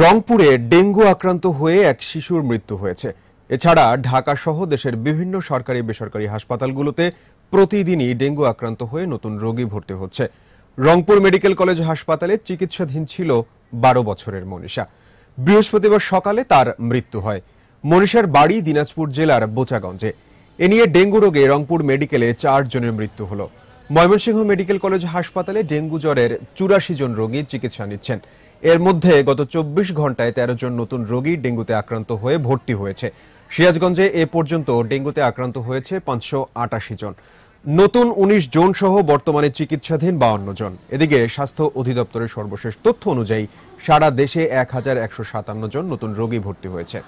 রংপুরে ডেঙ্গু আক্রান্ত হয়ে এক শিশুর মৃত্যু হয়েছে এছাড়া ঢাকা সহ দেশের বিভিন্ন সরকারি বেসরকারি হাসপাতালগুলোতে প্রতিদিনই ডেঙ্গু আক্রান্ত হয়ে নতুন রোগী ভর্তি হচ্ছে রংপুর মেডিকেল কলেজ হাসপাতালে চিকিৎসাধীন ছিল বারো বছরের মনীষা বৃহস্পতিবার সকালে তার মৃত্যু হয় মনীষার বাড়ি দিনাজপুর জেলার বোচাগঞ্জে এ নিয়ে ডেঙ্গু রোগে রংপুর মেডিকেলে জনের মৃত্যু হল ময়মনসিংহ মেডিকেল কলেজ হাসপাতালে ডেঙ্গু জ্বরের চুরাশি জন রোগী চিকিৎসা নিচ্ছেন এর মধ্যে গত চব্বিশ ঘন্টায় তেরো জন নতুন রোগী ডেঙ্গুতে আক্রান্ত হয়ে ভর্তি হয়েছে সিরাজগঞ্জে এ পর্যন্ত ডেঙ্গুতে আক্রান্ত হয়েছে পাঁচশো আটাশি জন নতুন উনিশ জন সহ বর্তমানে চিকিৎসাধীন বাউন্ন জন এদিকে স্বাস্থ্য অধিদপ্তরের সর্বশেষ তথ্য অনুযায়ী সারা দেশে এক হাজার একশো সাতান্ন জন নতুন রোগী ভর্তি হয়েছে